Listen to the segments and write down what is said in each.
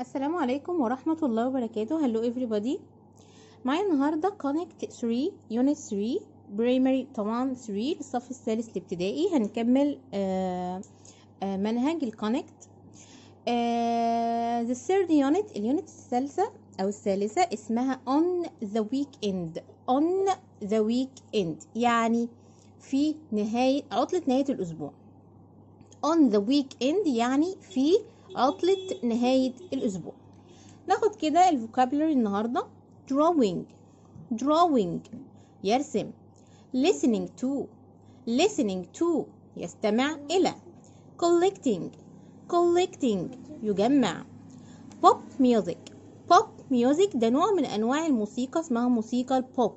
السلام عليكم ورحمة الله وبركاته هلو everybody معايا النهاردة connect 3 unit 3 primary طبعا 3 الصف الثالث الابتدائي هنكمل آآ آه، آآ آه، منهج الكونكت آه، the third unit اليونت الثالثة أو الثالثة اسمها on the weekend on the weekend يعني في نهاية عطلة نهاية الأسبوع on the weekend يعني في عطلة نهاية الأسبوع ناخد كده الفوكابلري النهاردة drawing drawing يرسم listening to listening to يستمع إلى collecting collecting يجمع pop music pop music ده نوع من أنواع الموسيقى اسمها موسيقى البوب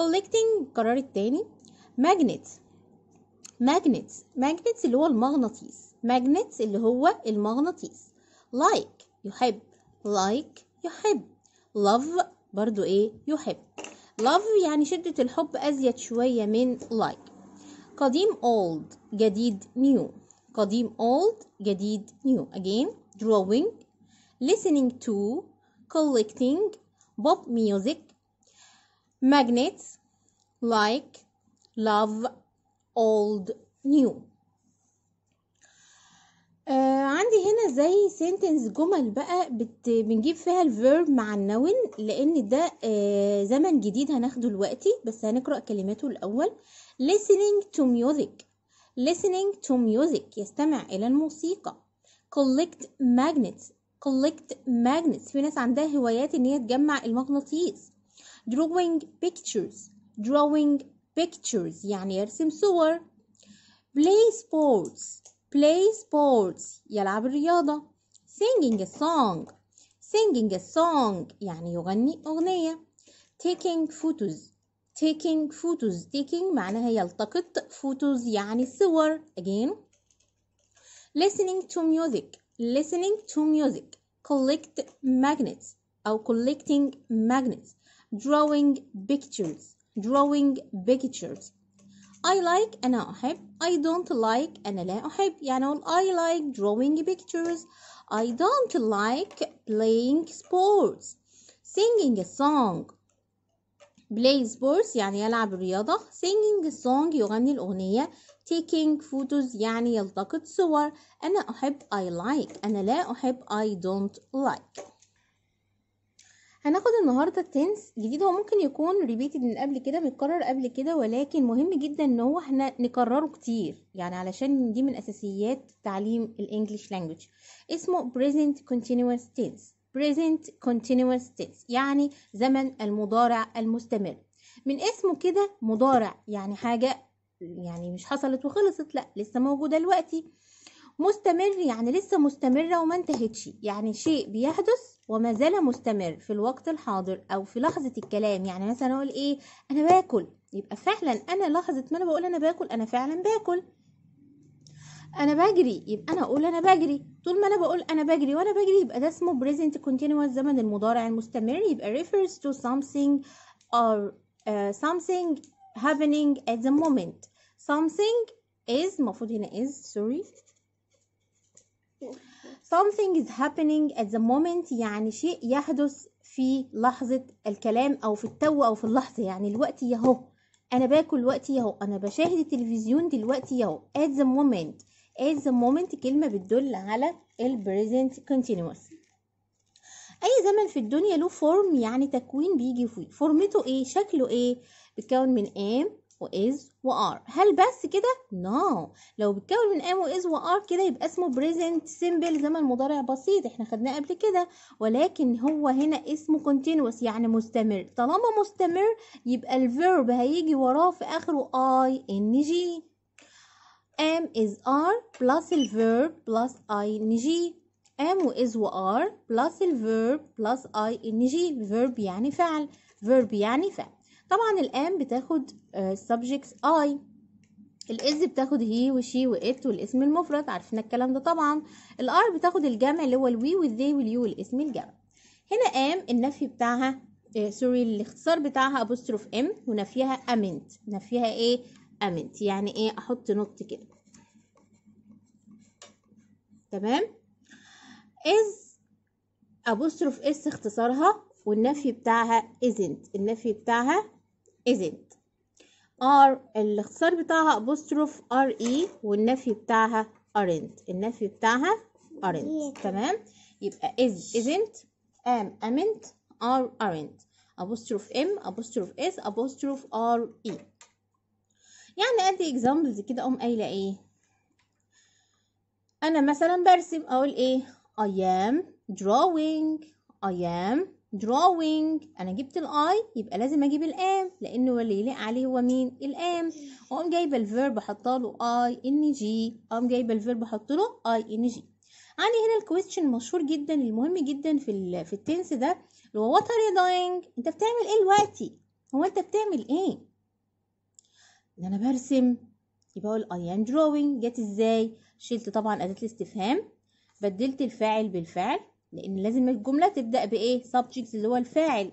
collecting قرار التاني magnets magnets magnets اللي هو المغناطيس magnets اللي هو المغناطيس like يحب like يحب love برضو ايه يحب love يعني شدة الحب أزيد شوية من like قديم old جديد new قديم old جديد new again drawing listening to collecting pop music magnets like love old new آه عندي هنا زي سنتنس جمل بقى بت بنجيب فيها الفيرب مع النون لان ده آه زمن جديد هناخده دلوقتي بس هنقرا كلماته الاول listening to music listening to music يستمع الى الموسيقى collect magnets collect magnets في ناس عندها هوايات ان هي تجمع المغناطيس drawing pictures drawing pictures يعني يرسم صور play sports play sports يلعب الرياضة singing a song singing a song يعني يغني أغنية taking photos taking photos taking معناها يلتقط photos يعني صور again listening to music listening to music collect magnets أو collecting magnets drawing pictures drawing pictures I like أنا أحب I don't like أنا لا أحب يعني أقول I like drawing pictures I don't like playing sports singing a song play sports يعني يلعب الرياضة singing a song يغني الأغنية taking photos يعني يلتقط صور أنا أحب I like أنا لا أحب I don't like هناخد النهارده التنس جديد هو ممكن يكون ريبيتد من قبل كده متكرر قبل كده ولكن مهم جدا ان هو احنا نكرره كتير يعني علشان دي من اساسيات تعليم الانجليش لانجوج اسمه present continuous tense present continuous tense يعني زمن المضارع المستمر من اسمه كده مضارع يعني حاجه يعني مش حصلت وخلصت لا لسه موجوده دلوقتي مستمر يعني لسه مستمره وما انتهتش يعني شيء بيحدث وما زال مستمر في الوقت الحاضر او في لحظه الكلام يعني مثلا اقول ايه انا باكل يبقى فعلا انا لحظه ما انا بقول انا باكل انا فعلا باكل انا بجري يبقى انا اقول انا بجري طول ما انا بقول انا بجري وانا بجري يبقى ده اسمه بريزنت continuous زمن المضارع المستمر يبقى refers to something or uh, something happening at the moment something is المفروض هنا is sorry something is happening at the moment يعني شيء يحدث في لحظة الكلام أو في التو أو في اللحظة يعني الوقت يهو أنا باكل الوقت يهو أنا بشاهد التلفزيون دلوقتي يهو at the moment at the moment كلمة بتدل على ال present continuous أي زمن في الدنيا له فورم يعني تكوين بيجي فيه فورمته إيه شكله إيه بيتكون من am و is و are هل بس كده؟ no لو بيتكون من am و is و are كده يبقى اسمه present simple زمن مضارع بسيط احنا خدناه قبل كده ولكن هو هنا اسمه continuous يعني مستمر طالما مستمر يبقى الفيرب هيجي وراه في اخره ing n am is are plus الverb plus ing n am و is و are plus الverb plus ing verb يعني فعل verb يعني فعل طبعا الام بتاخد آه، subjects I الاز بتاخد هي وشي وات والاسم المفرد عارفين الكلام ده طبعا الار بتاخد الجمع اللي هو الوي والذي واليو والاسم الجمع هنا ام النفي بتاعها سوري آه، الاختصار بتاعها ابوستروف ام ونفيها امنت نفيها ايه امنت يعني ايه احط نط كده تمام از ابوستروف اس اختصارها والنفي بتاعها isn't النفي بتاعها is ار الاختصار بتاعها ابوستروف ار اي والنفي بتاعها ارنت النفي بتاعها ارنت تمام يبقى از ازنت ام امنت ار ارنت ابوستروف ام ابوستروف اس ابوستروف ار اي يعني ادي اكزامبلز كده اقوم قايله ايه انا مثلا برسم اقول ايه I am drawing I am drawing انا جبت الاي يبقى لازم اجيب الام لانه اللي يليق عليه هو مين الام اقوم جايبه الفيرب حاطه له اي ان جي اقوم جايبه الفيرب حاطه له اي ان جي عندي هنا الكويستشن مشهور جدا المهم جدا في الـ في التنس ده اللي هو وات ار دوينج انت بتعمل ايه دلوقتي هو انت بتعمل ايه ان انا برسم يبقى اقول اي ام دروينج جت ازاي شلت طبعا اداه الاستفهام بدلت الفاعل بالفعل لان لازم الجمله تبدا بايه subject اللي هو الفاعل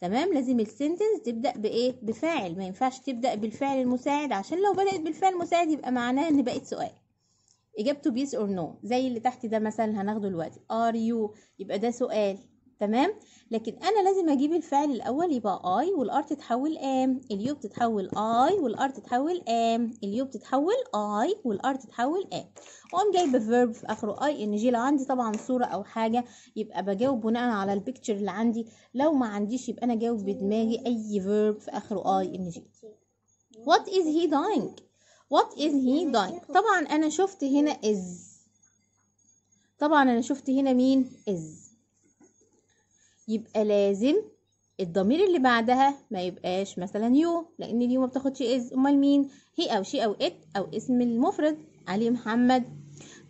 تمام لازم السنتنس تبدا بايه بفاعل ما ينفعش تبدا بالفعل المساعد عشان لو بدات بالفعل المساعد يبقى معناه ان بقت سؤال اجابته yes اور no زي اللي تحت ده مثلا هناخده دلوقتي are you يبقى ده سؤال تمام لكن انا لازم اجيب الفعل الاول يبقى اي والار تتحول ام اليو بتتحول اي والار تتحول ام اليو بتتحول اي والار تتحول ام واقوم جايبه فيرب في اخره اي ان جي لو عندي طبعا صوره او حاجه يبقى بجاوب بناء على البيكتشر اللي عندي لو ما عنديش يبقى انا جاوب بدماغي اي فيرب في اخره اي ان جي وات از هي داينج وات از هي داينج طبعا انا شفت هنا از طبعا انا شفت هنا مين از يبقى لازم الضمير اللي بعدها ما يبقاش مثلا يو لان اليو ما بتاخدش از امال مين هي او شي او ات او اسم المفرد علي محمد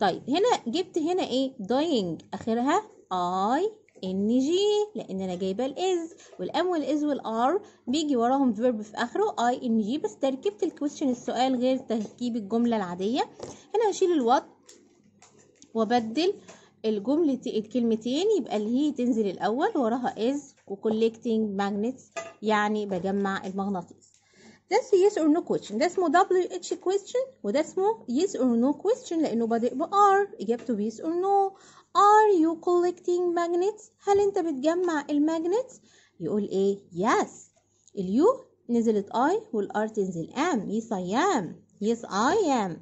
طيب هنا جبت هنا ايه داينج اخرها اي ان جي لان انا جايبه الاز والام والاز والار بيجي وراهم فيرب في اخره اي ان جي بس تركيبه الكويشن السؤال غير تركيب الجمله العاديه هنا هشيل الوات وابدل الجملة الكلمتين يبقى اللي هي تنزل الأول وراها is وcollecting magnets يعني بجمع المغناطيس ده yes or no question ده اسمه WH question وده اسمه yes or no question لأنه بادئ ب R إجابته yes or no are you collecting magnets هل أنت بتجمع الماجنتس يقول إيه yes اليو نزلت I والار تنزل M يس اي ام yes I am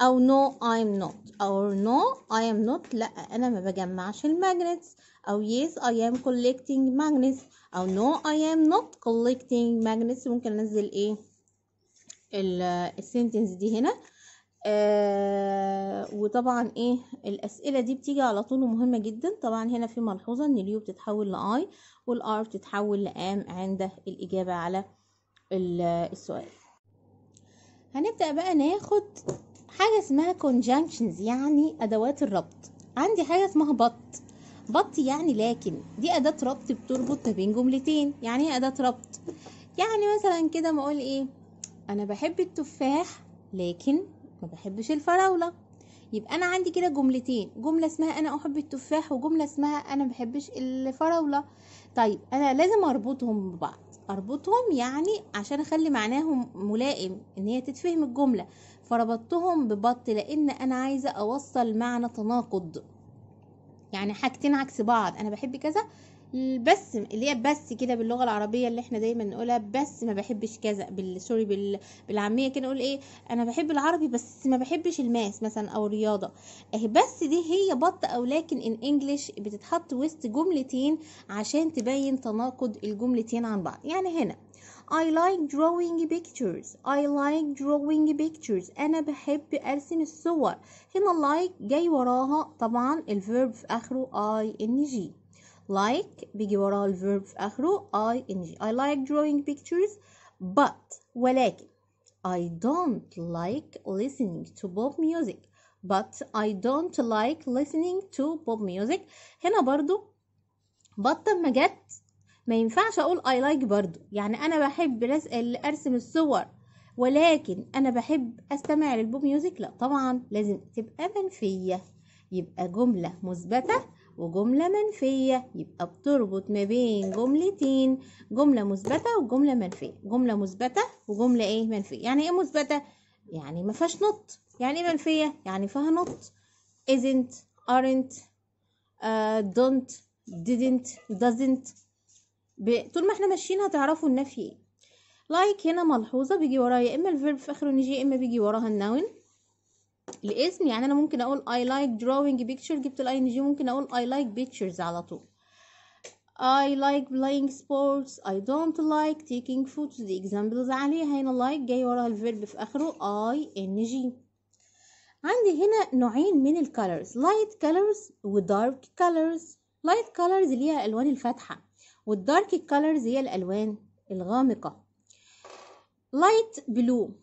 أو no I'm not أو no I am not لا أنا ما بجمعش الماجنتس أو yes I am collecting magnets أو no I am not collecting magnets ممكن أنزل إيه السنتنس دي هنا آه وطبعا ايه الاسئله دي بتيجي على طول ومهمه جدا طبعا هنا في ملحوظه ان اليو بتتحول لاي والار بتتحول لام عند الاجابه على السؤال هنبدأ بقى ناخد حاجة اسمها conjunctions يعني أدوات الربط عندي حاجة اسمها بط بط يعني لكن دي أداة ربط بتربط ما بين جملتين يعني ايه أداة ربط يعني مثلا كده ما أقول إيه أنا بحب التفاح لكن ما بحبش الفراولة يبقى أنا عندي كده جملتين جملة اسمها أنا أحب التفاح وجملة اسمها أنا ما بحبش الفراولة طيب أنا لازم أربطهم ببعض اربطهم يعني عشان اخلي معناهم ملائم ان هي تتفهم الجمله فربطتهم ببط لان انا عايزه اوصل معنى تناقض يعني حاجتين عكس بعض انا بحب كذا بس اللي هي بس كده باللغه العربيه اللي احنا دايما نقولها بس ما بحبش كذا بال سوري بال بالعاميه كده نقول ايه انا بحب العربي بس ما بحبش الماس مثلا او الرياضه اهي بس دي هي بط او لكن ان انجلش بتتحط وسط جملتين عشان تبين تناقض الجملتين عن بعض يعني هنا I like drawing pictures I like drawing pictures أنا بحب أرسم الصور هنا like جاي وراها طبعا الفيرب في آخره I N G like بيجي وراه الفيرب في اخره I ing I like drawing pictures but ولكن I don't like listening to pop music but I don't like listening to pop music هنا برضو but ما جت ما ينفعش اقول I like برضو يعني انا بحب ارسم الصور ولكن انا بحب استمع للبوب ميوزك لا طبعا لازم تبقى منفيه يبقى جمله مثبته وجملة منفية يبقى بتربط ما بين جملتين جملة مثبتة وجملة منفية جملة مثبتة وجملة ايه منفية يعني ايه مثبتة يعني ما فيهاش نط يعني ايه منفية يعني فيها نط isn't aren't uh, don't didn't doesn't ب... طول ما احنا ماشيين هتعرفوا النفي ايه لايك هنا ملحوظة بيجي وراها يا اما الفيرب في اخره نيجي يا اما بيجي وراها النون الاسم يعني انا ممكن اقول I like drawing picture جبت الاي ان جي ممكن اقول I like pictures على طول I like playing sports I don't like taking photos دي examples عليها هنا like جاي وراها الفيرب في اخره I ان جي عندي هنا نوعين من الكالرز لايت كالرز ودارك كالرز لايت كالرز اللي هي الالوان الفاتحه والدارك كالرز هي الالوان الغامقه لايت بلو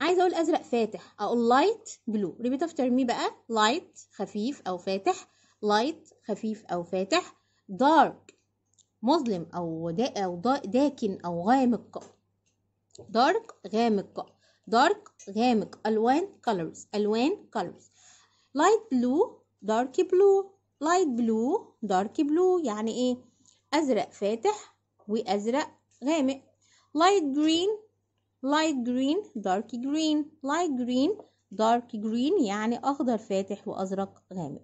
عايزه اقول ازرق فاتح اقول لايت بلو ريبيت افتر مي بقى لايت خفيف او فاتح لايت خفيف او فاتح دارك مظلم او دا او دا داكن او غامق دارك غامق دارك غامق الوان colors الوان colors لايت بلو دارك بلو لايت بلو دارك بلو يعني ايه ازرق فاتح وازرق غامق لايت جرين light green dark green light green dark green يعني أخضر فاتح وأزرق غامق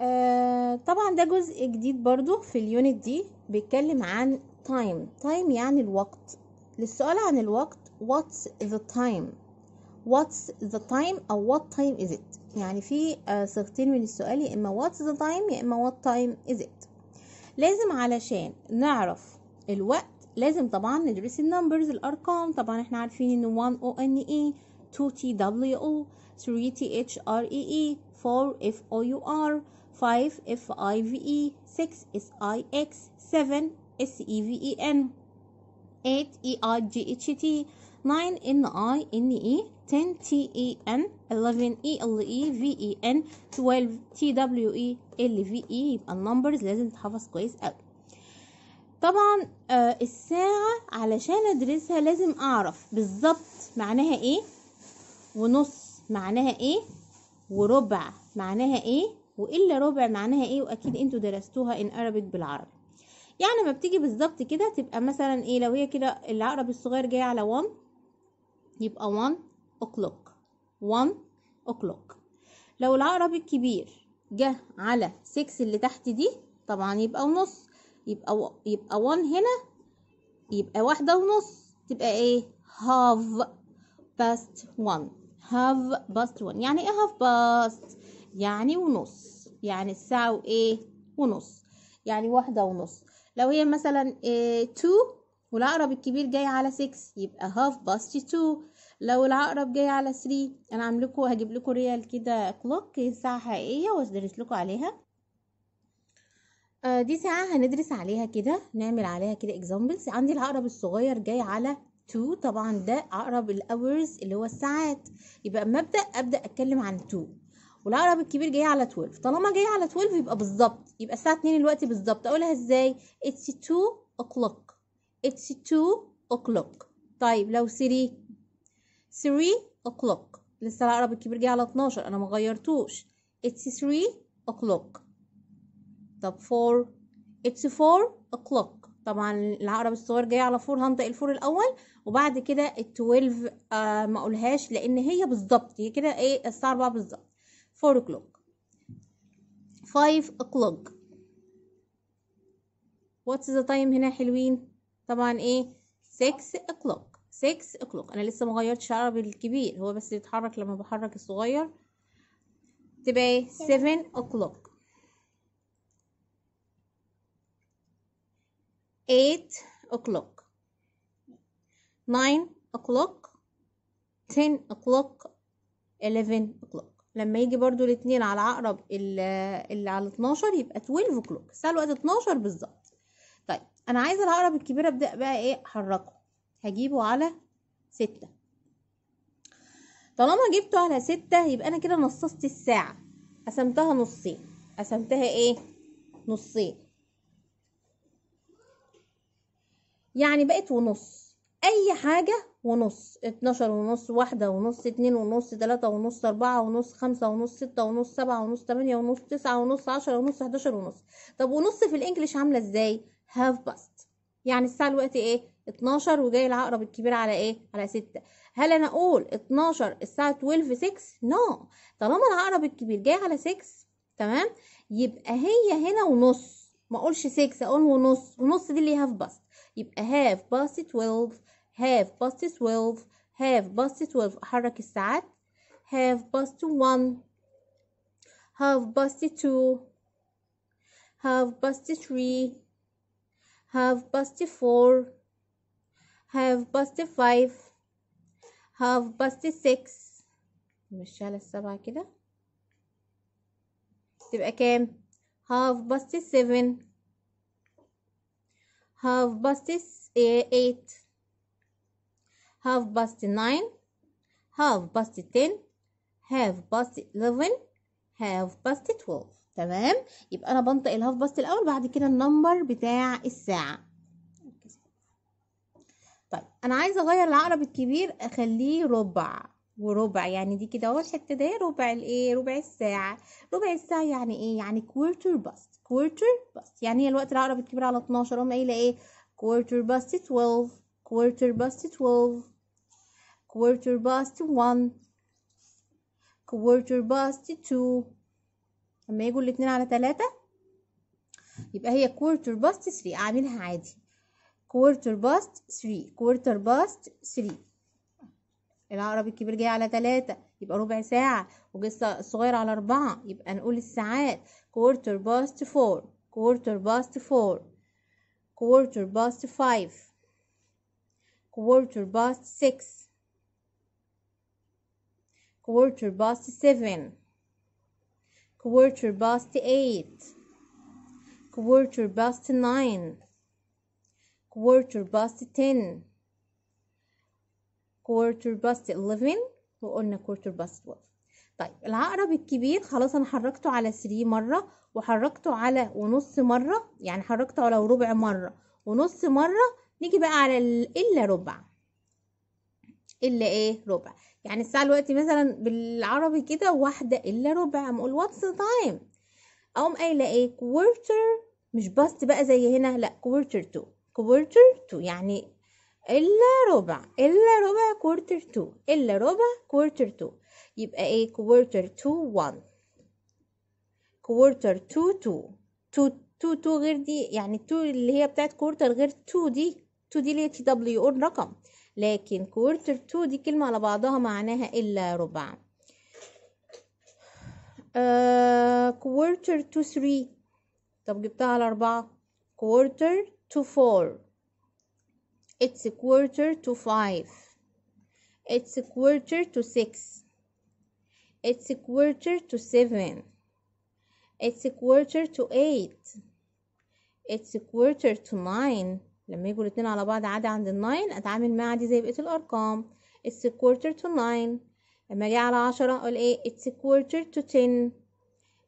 آه طبعا ده جزء جديد برضو في اليونت دي بيتكلم عن time time يعني الوقت للسؤال عن الوقت what's the time what's the time أو what time is it يعني في آه صيغتين من السؤال يا إما what's the time يا إما what time is it لازم علشان نعرف الوقت لازم طبعا ندرس النمبرز الارقام طبعا احنا عارفين ان 1 او ان اي 2 تي دبليو او 3 تي اتش ار اي اي 4 اف او يو ار 5 اف اي في اي 6 اس اي اكس 7 اس اي في اي ان 8 اي اي جي اتش تي 9 ان اي ان اي 10 تي اي ان 11 اي ال اي في اي ان 12 تي دبليو اي ال في اي يبقى النمبرز لازم تحفظ كويس قوي طبعا آه، الساعة علشان ادرسها لازم اعرف بالظبط معناها ايه ونص معناها ايه وربع معناها ايه والا ربع معناها ايه واكيد انتوا درستوها ان Arabic بالعربي يعني ما بتيجي بالظبط كده تبقى مثلا ايه لو هي كده العقرب الصغير جاي على 1 يبقى 1 اوكلوك 1 اوكلوك لو العقرب الكبير جه على 6 اللي تحت دي طبعا يبقى ونص يبقى و... يبقى 1 هنا يبقى واحدة ونص تبقى ايه half past 1 have past 1 يعني ايه half past يعني ونص يعني الساعة وايه ونص يعني واحدة ونص لو هي مثلا 2 إيه؟ والعقرب الكبير جاي على 6 يبقى half past 2 لو العقرب جاي على 3 انا عامل لكم هجيب لكم ريال كده كلوك ساعه حقيقيه وادرس لكم عليها آه، دي ساعة هندرس عليها كده نعمل عليها كده examples عندي العقرب الصغير جاي على to طبعا ده عقرب الاورز اللي هو الساعات يبقى اما ابدا ابدا اتكلم عن to والعقرب الكبير جاي على 12 طالما جاي على 12 يبقى بالظبط يبقى الساعة 2 الوقت بالظبط اقولها ازاي it's 2 o'clock it's 2 o'clock طيب لو 3 3 o'clock لسه العقرب الكبير جاي على 12 انا مغيرتوش it's 3 o'clock طب فور اتس فور o'clock طبعا العقرب الصغير جاي على فور هنطق الفور الاول وبعد كده ال12 آه ما اقولهاش لان هي بالظبط هي كده ايه الساعه 4 بالظبط 4 o'clock 5 o'clock واتس ذا تايم هنا حلوين طبعا ايه 6 o'clock 6 o'clock انا لسه ما غيرتش الكبير هو بس بيتحرك لما بحرك الصغير تبقى ايه 7 o'clock eight o'clock nine o'clock ten o'clock eleven o'clock لما يجي برضو الاتنين على عقرب اللي على اتناشر يبقى 12 o'clock الساعة الوقت اتناشر بالظبط طيب انا عايزة العقرب الكبير ابدأ بقى ايه احركه هجيبه على ستة طالما جبته على ستة يبقى انا كده نصصت الساعة قسمتها نصين قسمتها ايه نصين يعني بقت ونص اي حاجة ونص اتناشر ونص واحدة ونص اتنين ونص تلاتة ونص اربعة ونص خمسة ونص ستة ونص سبعة ونص تمانية ونص تسعة ونص عشرة ونص احداشر ونص طب ونص في الانجليش عاملة ازاي هاف باست يعني الساعة الوقت ايه اتناشر وجاي العقرب الكبير على ايه على ستة هل انا اقول اتناشر الساعه 12 6 نو طالما العقرب الكبير جاي على 6 تمام يبقى هي هنا ونص ما اقولش 6 اقول ونص ونص دي اللي هاف باست يبقى هاف باست 12 هاف باست 12 هاف باست 12 حرك الساعات هاف باست 1 هاف باست 2 هاف باست 3 هاف باست 4 هاف باست 5 هاف باست 6 نمشيها للسبعة كده تبقى كام هاف باست 7 half past eh, eight half past nine half past ten half past eleven half past twelve تمام يبقى انا بنطق الهاف باست الاول بعد كده النمبر بتاع الساعه طيب انا عايزه اغير العقرب الكبير اخليه ربع وربع يعني دي كده اهو الحته دي ربع الايه ربع الساعه ربع الساعه يعني ايه يعني كوارتر باست quarter past يعني هي الوقت العقرب الكبير على 12 هم قايله ايه quarter past 12 quarter past 12 quarter past 1 quarter past 2 لما يجوا الاتنين على تلاتة يبقى هي quarter past 3 اعملها عادي quarter past 3 quarter past 3 العقرب الكبير جاي على تلاتة يبقى ربع ساعة وجسة صغيرة على أربعة يبقى نقول الساعات quarter past four quarter past four quarter past five quarter past six quarter past seven quarter past eight quarter past nine quarter past ten quarter past eleven وقلنا كورتر باستوال طيب العقرب الكبير خلاص انا حركته على 3 مره وحركته على ونص مره يعني حركته على ربع مره ونص مره نيجي بقى على الا ربع الا ايه ربع يعني الساعه دلوقتي مثلا بالعربي كده واحده الا ربع اقول واتس تايم اقوم قايله ايه كوارتر مش باست بقى زي هنا لا كوارتر تو كوارتر تو يعني إلا ربع إلا ربع كورتر تو إلا ربع كورتر تو يبقى إيه كورتر تو وان كورتر تو تو تو تو تو غير دي يعني تو اللي هي بتاعت كورتر غير تو دي تو دي اللي هي تي دبليو او رقم لكن كورتر تو دي كلمة على بعضها معناها إلا ربع كورتر تو ثري طب جبتها على أربعة كورتر تو فور It's a quarter to five. It's a quarter to six. It's a quarter to seven. It's a quarter to eight. It's a quarter to nine. لما يجوا الاتنين على بعض عادي عند الناين اتعامل معاها دي زي بقية الارقام. It's a quarter to nine. لما اجي على عشرة اقول ايه It's a quarter to ten.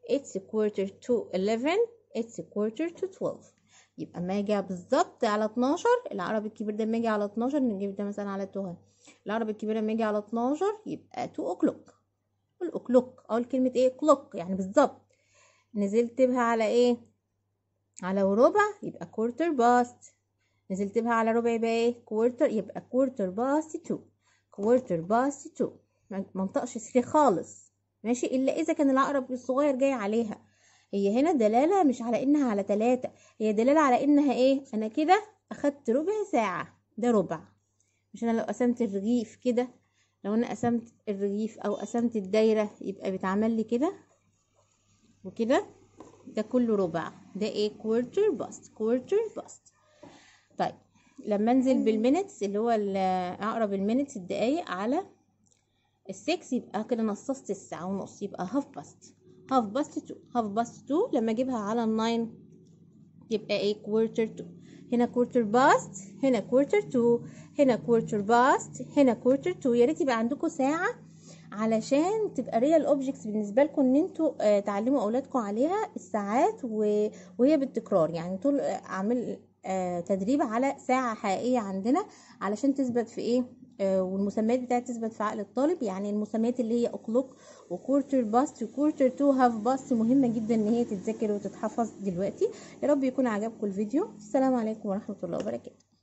It's a quarter to eleven. It's a quarter to twelve. يبقى ما اجي بالظبط على 12 العقرب الكبير ده اما اجي على 12 نجيب ده مثلا على 2 العقرب الكبير لما اجي على 12 يبقى 2 اوكلوك الاوكلوك اقول كلمه ايه كلوك يعني بالظبط نزلت بها على ايه على ربع يبقى كورتر باست نزلت بها على ربع يبقى ايه كورتر يبقى كورتر باست 2 كورتر باست 2 ما انطقش 3 خالص ماشي الا اذا كان العقرب الصغير جاي عليها هي هنا دلالة مش على انها على تلاتة هي دلالة على انها ايه انا كده اخدت ربع ساعة ده ربع مش انا لو قسمت الرغيف كده لو انا قسمت الرغيف او قسمت الدايرة يبقى بيتعمل لي كده وكده ده كله ربع ده ايه كوارتر باست كوارتر باست طيب لما انزل بالمينتس اللي هو اقرب المينتس الدقايق على السكس يبقى كده نصصت الساعة ونص يبقى هاف باست هاف بس 2 هاف بس 2 لما اجيبها على الناين يبقى ايه كوارتر 2 هنا كوارتر باست هنا كوارتر 2 هنا كوارتر باست هنا كوارتر 2 يا ريت يبقى عندكم ساعه علشان تبقى ريال اوبجكتس بالنسبه لكم ان انتوا آه، تعلموا اولادكم عليها الساعات وهي بالتكرار يعني طول اعمل آه، آه، تدريب على ساعه حقيقيه عندنا علشان تثبت في ايه آه، والمسميات بتاعت تثبت في عقل الطالب يعني المسميات اللي هي اطلق وكورتر باست وكورتر تو هاف باست مهمه جدا ان هي تتذاكر وتتحفظ دلوقتي يا رب يكون عجبكم الفيديو السلام عليكم ورحمه الله وبركاته